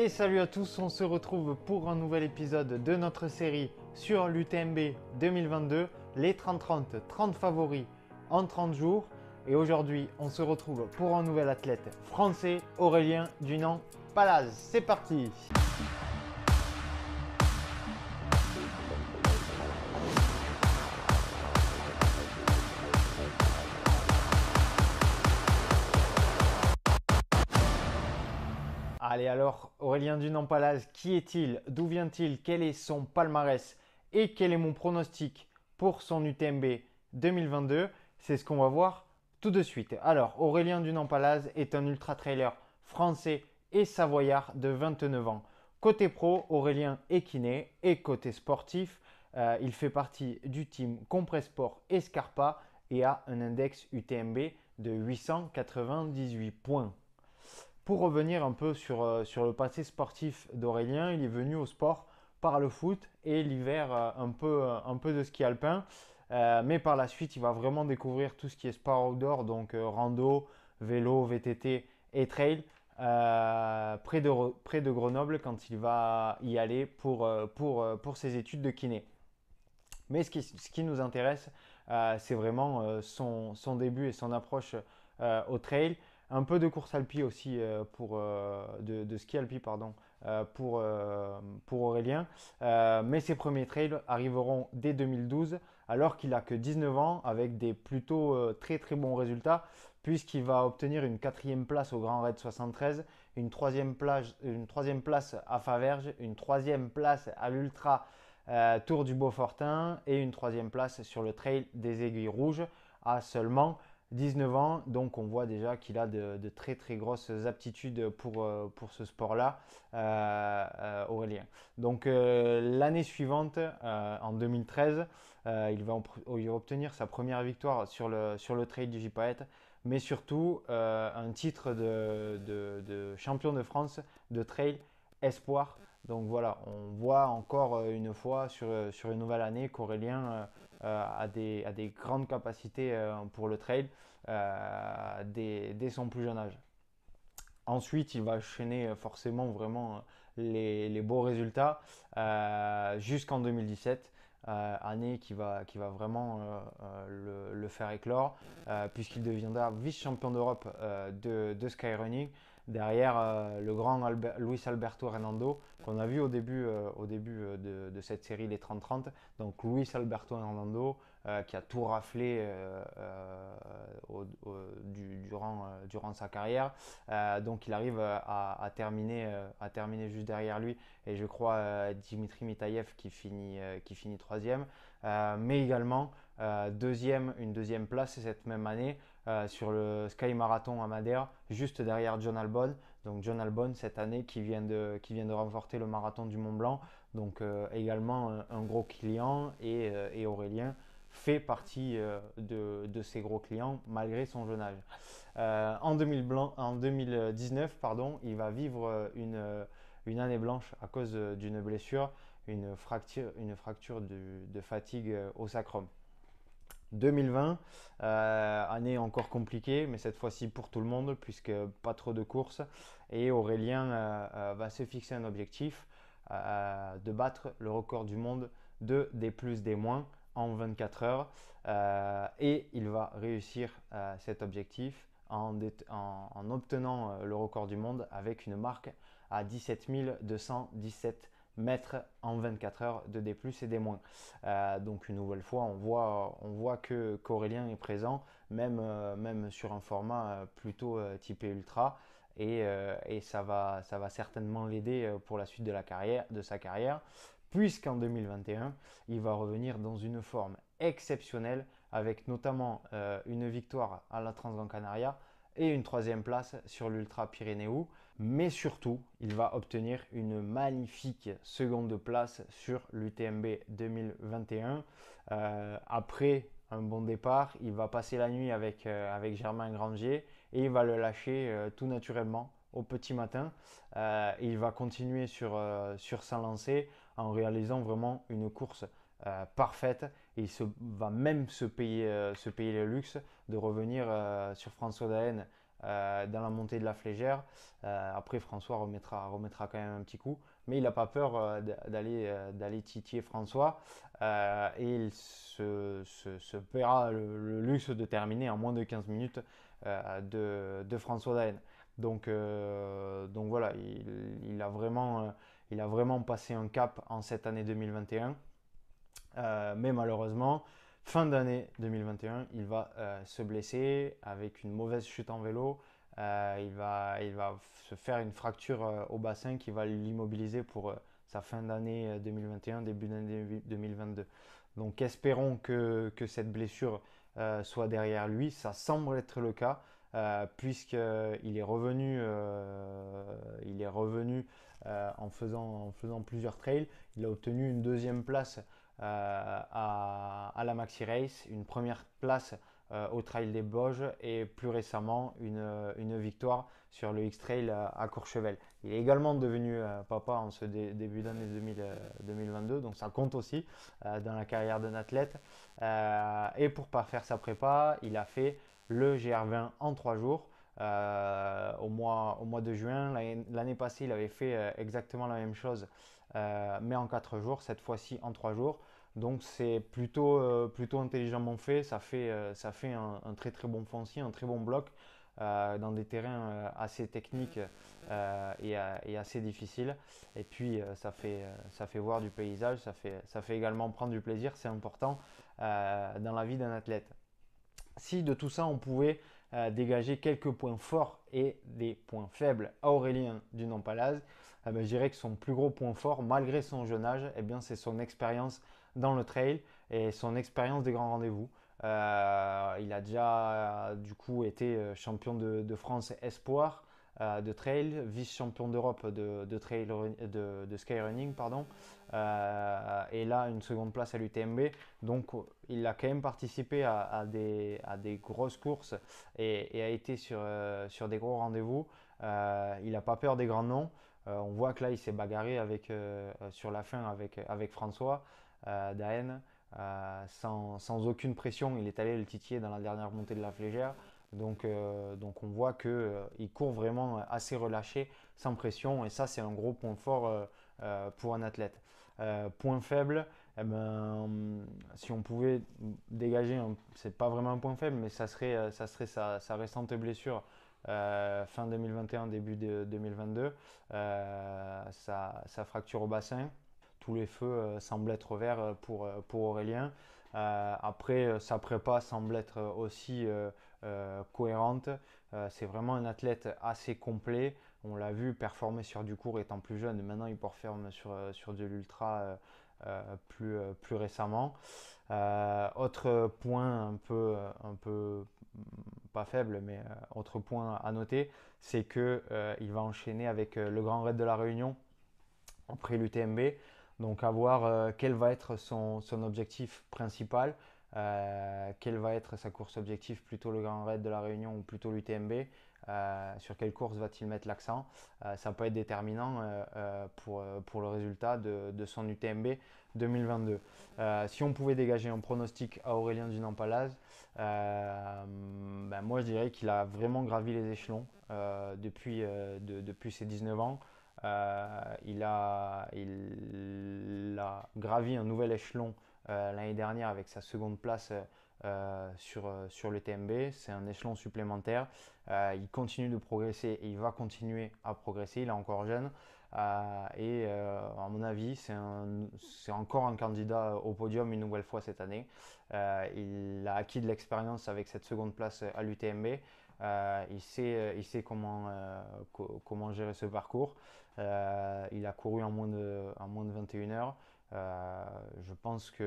Et salut à tous, on se retrouve pour un nouvel épisode de notre série sur l'UTMB 2022, les 30-30, 30 favoris en 30 jours. Et aujourd'hui, on se retrouve pour un nouvel athlète français, Aurélien Dunant Palaz. C'est parti! Et alors, Aurélien Dunampalaz, qui est-il D'où vient-il Quel est son palmarès Et quel est mon pronostic pour son UTMB 2022 C'est ce qu'on va voir tout de suite. Alors, Aurélien Dunampalaz est un ultra-trailer français et savoyard de 29 ans. Côté pro, Aurélien est kiné et côté sportif, euh, il fait partie du team Compressport Escarpa et a un index UTMB de 898 points. Pour revenir un peu sur, euh, sur le passé sportif d'Aurélien, il est venu au sport par le foot et l'hiver euh, un, peu, euh, un peu de ski alpin. mais par la suite, il va vraiment découvrir tout ce qui est sport outdoor, donc rando, vélo, VTT et trail, près, de, près, de, Grenoble quand il va y aller pour, pour, pour ses études de kiné. Mais ce qui, ce qui nous intéresse, c'est vraiment son, son, début et son approche au trail un peu de course alpi aussi euh, pour euh, de, ski alpi pardon euh, pour Aurélien. mais ses premiers trails arriveront dès 2012 alors qu'il n'a que 19 ans avec des plutôt très très bons résultats puisqu'il va obtenir une quatrième place au Grand Raid 73, une troisième, une place à Faverges, une troisième place à l'Ultra Tour du Beaufortin et une troisième place sur le Trail des Aiguilles Rouges à seulement 19 ans, donc on voit déjà qu'il a de, très très grosses aptitudes pour, euh, ce sport-là, euh, euh, Aurélien. Donc l'année suivante, en 2013, il va, obtenir sa première victoire sur le, sur le trail du Jipaète, mais surtout un titre de, champion de France de trail espoir. Donc voilà, on voit encore une fois sur, une nouvelle année qu'Aurélien... a des, grandes capacités pour le trail. Euh, dès, son plus jeune âge. Ensuite, il va enchaîner euh, forcément vraiment euh, les, beaux résultats jusqu'en 2017, année qui va, qui va vraiment le, faire éclore, puisqu'il deviendra vice-champion d'Europe de, de skyrunning derrière le grand Luis Alberto Hernando qu'on a vu au début, au début de, de, cette série Les 30-30. Donc Luis Alberto Hernando, euh, qui a tout raflé euh, euh, durant, sa carrière. donc il arrive à, à, terminer, juste derrière lui. Et je crois Dimitri Mitayev qui finit, troisième. mais également une deuxième place cette même année sur le Sky Marathon à Madère, juste derrière John Albon. Donc John Albon cette année qui vient de, remporter le marathon du Mont Blanc. Donc également un, gros client et Aurélien fait partie euh, de, ses gros clients malgré son jeune âge. Euh, en, 2019, pardon, il va vivre euh, une, année blanche à cause d'une blessure, une fracture, de, fatigue au sacrum. 2020, année encore compliquée, mais cette fois-ci pour tout le monde, puisque pas trop de courses. Et Aurélien va se fixer un objectif de battre le record du monde de des plus des moins en 24 heures euh, et il va réussir euh, cet objectif en, obtenant euh, le record du monde avec une marque à 17 217 mètres en 24 heures de des plus et des moins. donc une nouvelle fois, on voit, on voit que qu'Aurélien est présent, même, même sur un format plutôt typé ultra, et, et, ça, va, ça va certainement l'aider pour la suite de, la carrière, de sa carrière puisqu'en 2021, il va revenir dans une forme exceptionnelle, avec notamment euh, une victoire à la Transgran Canaria et une troisième place sur l'Ultra Pyrénéou. Mais surtout, il va obtenir une magnifique seconde place sur l'UTMB 2021. Euh, après un bon départ, il va passer la nuit avec, euh, Germain Grandier et il va le lâcher tout naturellement au petit matin. il va continuer sur, sur sa lancée en réalisant vraiment une course euh, parfaite. il se, va même se payer, euh, se payer le luxe de revenir euh, sur François Daen dans la montée de la flégère. après, François remettra, remettra quand même un petit coup, mais il n'a pas peur d'aller titiller François. et il se, paiera le, luxe de terminer en moins de 15 minutes de, François Daen. Donc, donc voilà, il a vraiment il a vraiment passé un cap en cette année 2021. Euh, mais malheureusement, fin d'année 2021, il va euh, se blesser avec une mauvaise chute en vélo. Euh, il, va, se faire une fracture au bassin qui va l'immobiliser pour sa fin d'année 2021, début d'année 2022. Donc espérons que, que cette blessure soit derrière lui. Ça semble être le cas puisque euh, puisqu'il est revenu, euh, il est revenu euh, en, faisant, en faisant plusieurs trails. Il a obtenu une deuxième place à, à, la Maxi Race, une première place euh, au Trail des Boges et plus récemment une, euh, victoire sur le X-Trail euh, à, Courchevel. Il est également devenu papa en ce début d'année 2022, donc ça compte aussi dans la carrière d'un athlète. et pour parfaire faire sa prépa, il a fait le GR20 en trois jours. au, mois, de juin. L'année passée, il avait fait exactement la même chose, mais en quatre jours, cette fois-ci en trois jours. Donc c'est euh, plutôt, intelligemment fait, ça fait, euh, un, très très bon foncier, un très bon bloc euh, dans des terrains assez techniques et, assez difficiles. Et puis ça, fait, voir du paysage, ça fait, également prendre du plaisir, c'est important dans la vie d'un athlète. Si de tout ça on pouvait dégager quelques points forts et des points faibles à Aurélien du Nampalaz, eh ben, je dirais que son plus gros point fort, malgré son jeune âge, eh bien c'est son expérience dans le trail et son expérience des grands rendez-vous. Euh, il a déjà euh, du coup été euh, champion de, France espoir de trail, vice-champion d'Europe de, de, trail de, skyrunning pardon, et là une seconde place à l'UTMB. Donc il a quand même participé à, des, grosses courses et, a été sur, des gros rendez-vous. il n'a pas peur des grands noms. on voit que là il s'est bagarré avec, sur la fin avec François. Euh, d'Aen. Euh, sans, aucune pression, il est allé le titiller dans la dernière montée de la flégère. Donc, euh, on voit qu'il court vraiment assez relâché, sans pression, et ça c'est un gros point fort pour un athlète. point faible, eh ben, hum, si on pouvait dégager, c'est pas vraiment un point faible, mais ça serait, sa, récente blessure. fin 2021, début de 2022, sa, fracture au bassin, tous les feux euh, semblent être verts euh, pour, euh, pour Aurélien. après, sa prépa semble être aussi cohérente. c'est vraiment un athlète assez complet. On l'a vu performer sur du court étant plus jeune. Maintenant, il performe sur, sur de l'ultra plus, récemment. autre point un peu, un peu mm, pas faible, mais autre point à noter, c'est qu'il va enchaîner avec le Grand Raid de la Réunion après l'UTMB. Donc à voir euh, quel va être son, objectif principal, euh, quelle va être sa course objectif, plutôt le Grand Raid de la Réunion ou plutôt l'UTMB, euh, sur quelle course va-t-il mettre l'accent. Euh, ça peut être déterminant pour, le résultat de, son UTMB 2022. si on pouvait dégager un pronostic à Aurélien Dunampalaz, ben moi je dirais qu'il a vraiment gravi les échelons depuis, depuis ses 19 ans. il, a, gravi un nouvel échelon euh, l'année dernière avec sa seconde place euh, euh, sur, sur C'est un échelon supplémentaire. il continue de progresser et il va continuer à progresser. Il est encore jeune. et à mon avis, c'est encore un candidat au podium une nouvelle fois cette année. il a acquis de l'expérience avec cette seconde place à l'UTMB. il, sait, il sait comment, comment gérer ce parcours. il a couru en moins de, en moins de 21 heures. Euh, je pense qu'il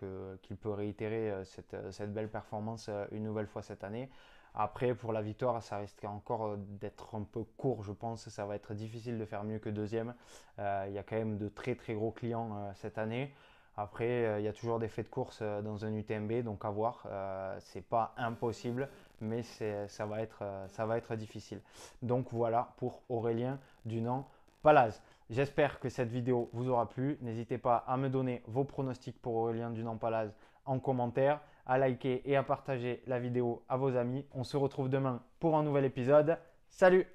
que, qu'il peut réitérer euh, cette, euh, cette, belle performance une nouvelle fois cette année. Après, pour la victoire, ça risque encore d'être un peu court, je pense. Ça va être difficile de faire mieux que deuxième. Il y a quand même de très très gros clients cette année. Après, il y a toujours des faits de course dans un UTMB, donc à voir. Euh, c'est pas impossible, mais ça va, être, ça va être difficile. Donc voilà pour Aurélien Dunant. Palaz. J'espère que cette vidéo vous aura plu. N'hésitez pas à me donner vos pronostics pour Aurélien Dunant palaz en commentaire, à liker et à partager la vidéo à vos amis. On se retrouve demain pour un nouvel épisode. Salut